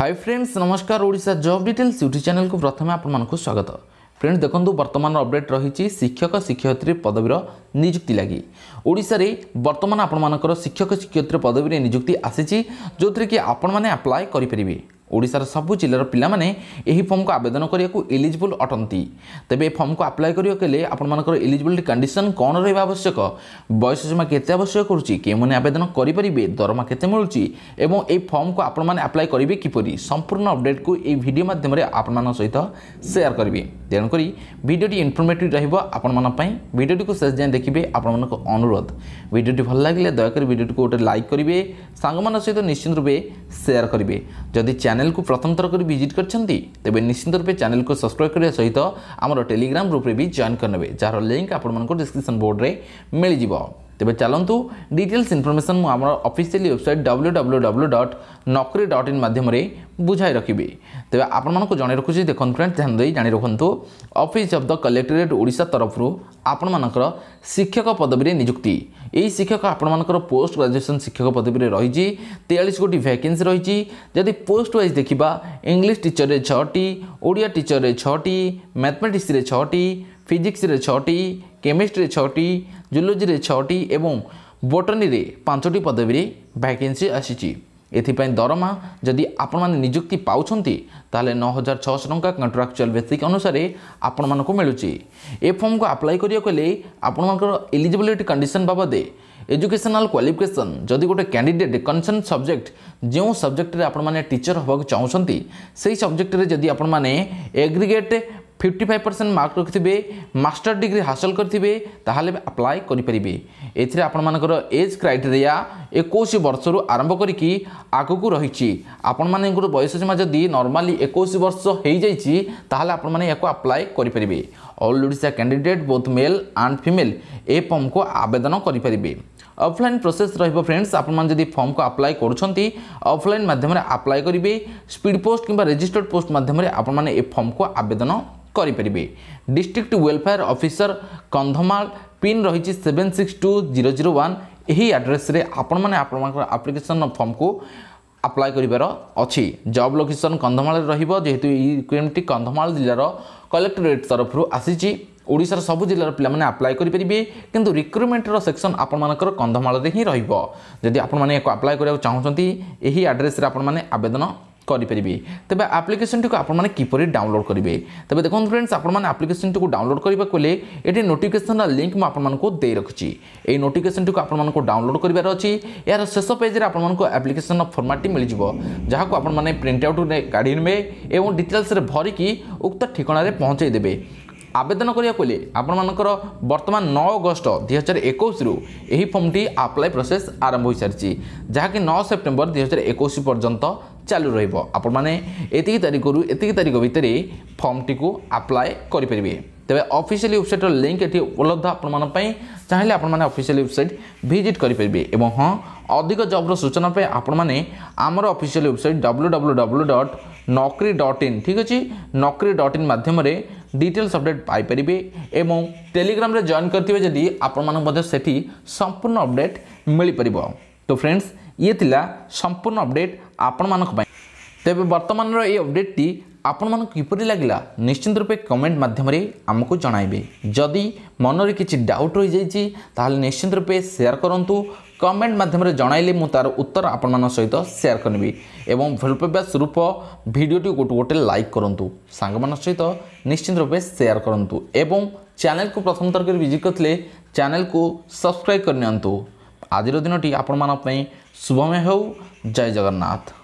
hi friends নমস্কার Odisha job details YouTube ଚ୍ୟାନେଲକୁ ପ୍ରଥମେ ଆପଣମାନଙ୍କୁ ସ୍ୱାଗତ ফ্রেন্ড দেখন্তু বর্তমান অপডেট রয়েছে শিক্ষক শিক্ষয়িত্রী পদবীর নিযুক্তি লাগি ওড়শার বর্তমান আপনার শিক্ষক শিক্ষয়িত্রী পদবীর নিযুক্তি আসিছি যে আপনার আপ্লায় করে ଓଡ଼ିଶାର ସବୁ ଜିଲ୍ଲାର ପିଲାମାନେ ଏହି ଫର୍ମକୁ ଆବେଦନ କରିବାକୁ ଏଲିଜିବୁଲ୍ ଅଟନ୍ତି ତେବେ ଏ ଫର୍ମକୁ ଆପ୍ଲାଏ କରିବାକୁ ହେଲେ ଆପଣମାନଙ୍କର ଏଲିଜିବିଲିଟି କଣ୍ଡିସନ୍ କ'ଣ ରହିବା ଆବଶ୍ୟକ ବୟସ ସୀମା କେତେ ଆବଶ୍ୟକ କରୁଛି କେଉଁମାନେ ଆବେଦନ କରିପାରିବେ ଦରମା କେତେ ମିଳୁଛି ଏବଂ ଏହି ଫର୍ମକୁ ଆପଣମାନେ ଆପ୍ଲାଏ କରିବେ କିପରି ସମ୍ପୂର୍ଣ୍ଣ ଅପଡ଼େଟ୍କୁ ଏହି ଭିଡ଼ିଓ ମାଧ୍ୟମରେ ଆପଣମାନଙ୍କ ସହିତ ସେୟାର କରିବି ତେଣୁକରି ଭିଡ଼ିଓଟି ଇନଫର୍ମେଟିଭ୍ ରହିବ ଆପଣମାନଙ୍କ ପାଇଁ ଭିଡ଼ିଓଟିକୁ ଶେଷ ଯାଏଁ ଦେଖିବେ ଆପଣମାନଙ୍କ ଅନୁରୋଧ ଭିଡ଼ିଓଟି ଭଲ ଲାଗିଲେ ଦୟାକରି ଭିଡ଼ିଓଟିକୁ ଗୋଟେ ଲାଇକ୍ କରିବେ ସାଙ୍ଗମାନଙ୍କ ସହିତ ନିଶ୍ଚିନ୍ତ ରୂପେ ସେୟାର କରିବେ ଯଦି ଚ୍ୟାନେଲ୍ चैनल को प्रथम थर कर भिजिट करते तेज निश्चित रूप चैनल को सब्सक्राइब करने सहित आम टेलीग्राम ग्रुप भी जॉइन करने जार लिंक आपण डिस्क्रिप्सन बोर्ड में मिल जाव ତେବେ ଚାଲନ୍ତୁ ଡିଟେଲ୍ସ ଇନଫର୍ମେସନ୍ ମୁଁ ଆମର officially website W W W dot Naukri dot in ମାଧ୍ୟମରେ ବୁଝାଇ ରଖିବି ତେବେ ଆପଣମାନଙ୍କୁ ଜଣାଇ ରଖୁଛି ଦେଖନ୍ତୁ ଫ୍ରେଣ୍ଡ ଧ୍ୟାନ ଦେଇ ଜାଣି ରଖନ୍ତୁ office of the collectorate Odisha ତରଫରୁ ଆପଣମାନଙ୍କର ଶିକ୍ଷକ ପଦବୀରେ ନିଯୁକ୍ତି ଏହି ଶିକ୍ଷକ ଆପଣମାନଙ୍କର ପୋଷ୍ଟ ଗ୍ରାଜୁଏସନ୍ ଶିକ୍ଷକ ପଦବୀରେ ରହିଛି ତେୟାଳିଶ ଗୋଟି ଭ୍ୟାକେନ୍ସି ରହିଛି ଯଦି ପୋଷ୍ଟ ୱାଇଜ୍ ଦେଖିବା ଇଂଲିଶ ଟିଚରରେ ଛଅଟି ଓଡ଼ିଆ ଟିଚରରେ ଛଅଟି ମ୍ୟାଥମେଟିକ୍ସରେ ଛଅଟି ଫିଜିକ୍ସରେ ଛଅଟି କେମିଷ୍ଟ୍ରିରେ ଛଅଟି ଜୁଲୋଜିରେ ଛଅଟି ଏବଂ ବୋଟାନୀରେ ପାଞ୍ଚଟି ପଦବୀରେ ଭ୍ୟାକେନ୍ସି ଆସିଛି ଏଥିପାଇଁ ଦରମା ଯଦି ଆପଣମାନେ ନିଯୁକ୍ତି ପାଉଛନ୍ତି ତାହେଲେ ନଅ ହଜାର ଛଅଶହ ଟଙ୍କା କଣ୍ଟ୍ରାକ୍ଚୁଆଲ୍ ବେସିକ୍ ଅନୁସାରେ ଆପଣମାନଙ୍କୁ ମିଳୁଛି ଏ ଫର୍ମକୁ ଆପ୍ଲାଏ କରିବାକୁ ହେଲେ ଆପଣମାନଙ୍କର ଏଲିଜିବିଲିଟି କଣ୍ଡିସନ୍ ବାବଦେ এজুকেশনাল কোয়ালিফিকেসন যদি গোটে ক্যাডিডেট কনসর্ন সবজেক্ট যে সবজেক্টরে আপনার টিচর হওয়া চাহুমান সেই সবজেক্টরে যদি আপনার aggregate fifty five percent mark রখিবে মাস্টর ডিগ্রি হাসল করে তাহলে আপ্লাই করে পে এতে আপনার এজ ক্রাইটেরিয়া একুশ বর্ষর আরম্ভ করি আগুক রয়েছে আপনার বয়স সীমা যদি নর্মালি একুশ বর্ষ হয়ে যাই তাহলে আপনার ইয়াকে আপ্লাই করে পে all Odisha candidate both male and female এ ফর্মকে আবেদন করে পে অফলাইন প্রোসেস রহব ফ্রেন্ডস আপনার যদি ফর্মকে আপ্লাই করছেন অফলাইন মাধ্যমে আপ্লাই করবে স্পিড পোস্ট কিংবা রেজিস্টর্ড পোস্ট মাধ্যমে আপনার এ ফর্মকে আবেদন କରିପାରିବେ district welfare officer Kandhamal pin ରହିଛି seven six two zero zero one ଏହି ଆଡ୍ରେସ୍ରେ ଆପଣମାନେ ଆପଣମାନଙ୍କର ଆପ୍ଲିକେସନ୍ ଫର୍ମକୁ ଆପ୍ଲାଏ କରିବାର ଅଛି ଜବ୍ ଲୋକେସନ୍ କନ୍ଧମାଳରେ ରହିବ ଯେହେତୁ ଏହି ରିକ୍ରୁଟମେଣ୍ଟଟି କନ୍ଧମାଳ ଜିଲ୍ଲାର କଲେକ୍ଟୋରେଟ୍ ତରଫରୁ ଆସିଛି ଓଡ଼ିଶାର ସବୁ ଜିଲ୍ଲାର ପିଲାମାନେ ଆପ୍ଲାଏ କରିପାରିବେ କିନ୍ତୁ ରିକ୍ରୁଟମେଣ୍ଟର ସେକ୍ସନ୍ ଆପଣମାନଙ୍କର କନ୍ଧମାଳରେ ହିଁ ରହିବ ଯଦି ଆପଣମାନେ ଏହାକୁ ଆପ୍ଲାଏ କରିବାକୁ ଚାହୁଁଛନ୍ତି ଏହି ଆଡ୍ରେସ୍ରେ ଆପଣମାନେ ଆବେଦନ କରିପାରିବେ ତେବେ ଆପ୍ଲିକେସନଟିକୁ ଆପଣମାନେ କିପରି ଡାଉନଲୋଡ଼ କରିବେ ତେବେ ଦେଖନ୍ତୁ ଫ୍ରେଣ୍ଡସ୍ ଆପଣମାନେ ଆପ୍ଲିକେସନଟିକୁ ଡାଉନଲୋଡ଼ କରିବାକୁ ହେଲେ ଏଠି ନୋଟିଫିକେସନର ଲିଙ୍କ୍ ମୁଁ ଆପଣମାନଙ୍କୁ ଦେଇ ରଖିଛି ଏହି ନୋଟିଫିକେସନଟିକୁ ଆପଣମାନଙ୍କୁ ଡାଉନଲୋଡ଼ କରିବାର ଅଛି ଏହାର ଶେଷ ପେଜ୍ରେ ଆପଣମାନଙ୍କୁ ଆପ୍ଲିକେସନର ଫର୍ମାଟଟି ମିଳିଯିବ ଯାହାକୁ ଆପଣମାନେ ପ୍ରିଣ୍ଟ ଆଉଟ୍ କାଢ଼ି ନେବେ ଏବଂ ଡିଟେଲ୍ସରେ ଭରିକି ଉକ୍ତ ଠିକଣାରେ ପହଞ୍ଚାଇ ଦେବେ ଆବେଦନ କରିବାକୁ ହେଲେ ଆପଣମାନଙ୍କର ବର୍ତ୍ତମାନ ନଅ ଅଗଷ୍ଟ ଦୁଇହଜାର ଏକୋଇଶରୁ ଏହି ଫର୍ମଟି ଆପ୍ଲାଏ ପ୍ରୋସେସ୍ ଆରମ୍ଭ ହୋଇସାରିଛି ଯାହାକି ନଅ ସେପ୍ଟେମ୍ବର ଦୁଇହଜାର ଏକୋଇଶ ପର୍ଯ୍ୟନ୍ତ ଚାଲୁ ରହିବ ଆପଣମାନେ ଏତିକି ତାରିଖରୁ ଏତିକି ତାରିଖ ଭିତରେ ଫର୍ମଟିକୁ ଆପ୍ଲାଏ କରିପାରିବେ ତେବେ ଅଫିସିଆଲି ୱେବସାଇଟ୍ର ଲିଙ୍କ୍ ଏଠି ଉପଲବ୍ଧ ଆପଣମାନଙ୍କ ପାଇଁ ଚାହିଁଲେ ଆପଣମାନେ ଅଫିସିଆଲି ୱେବସାଇଟ୍ ଭିଜିଟ୍ କରିପାରିବେ ଏବଂ ହଁ ଅଧିକ ଜବ୍ର ସୂଚନା ପାଇଁ ଆପଣମାନେ ଆମର officially website W W W dot Naukri dot in ଠିକ୍ ଅଛି ନକ୍ରି ଡଟ୍ ଇନ୍ ମାଧ୍ୟମରେ ডিটেলস অপডেট পাইপারে এবং টেলিগ্রামে জয়েন করতে যদি আপনার সেটি সম্পূর্ণ অপডেট মিপার তো ফ্রেন্ডস ଇଏ ଥିଲା ସମ୍ପୂର୍ଣ୍ଣ ଅପଡ଼େଟ୍ ଆପଣମାନଙ୍କ ପାଇଁ ତେବେ ବର୍ତ୍ତମାନର ଏହି ଅପଡ଼େଟ୍ଟି ଆପଣମାନଙ୍କୁ କିପରି ଲାଗିଲା ନିଶ୍ଚିନ୍ତ ରୂପେ କମେଣ୍ଟ ମାଧ୍ୟମରେ ଆମକୁ ଜଣାଇବେ ଯଦି ମନରେ କିଛି ଡାଉଟ୍ ରହିଯାଇଛି ତାହେଲେ ନିଶ୍ଚିନ୍ତ ରୂପେ ସେୟାର କରନ୍ତୁ କମେଣ୍ଟ ମାଧ୍ୟମରେ ଜଣାଇଲେ ମୁଁ ତା'ର ଉତ୍ତର ଆପଣମାନଙ୍କ ସହିତ ସେୟାର କରିବି ଏବଂ ଭଲ ପାଇବା ସ୍ୱରୂପ ଭିଡ଼ିଓଟି ଗୋଟେ ଗୋଟେ ଲାଇକ୍ କରନ୍ତୁ ସାଙ୍ଗମାନଙ୍କ ସହିତ ନିଶ୍ଚିନ୍ତ ରୂପେ ସେୟାର କରନ୍ତୁ ଏବଂ ଚ୍ୟାନେଲକୁ ପ୍ରଥମ ଥର କରି ଭିଜିଟ୍ କରିଥିଲେ ଚ୍ୟାନେଲକୁ ସବସ୍କ୍ରାଇବ୍ କରିନିଅନ୍ତୁ ଆଜିର ଦିନଟି ଆପଣମାନଙ୍କ ପାଇଁ ଶୁଭମୟ ହେଉ ଜୟ ଜଗନ୍ନାଥ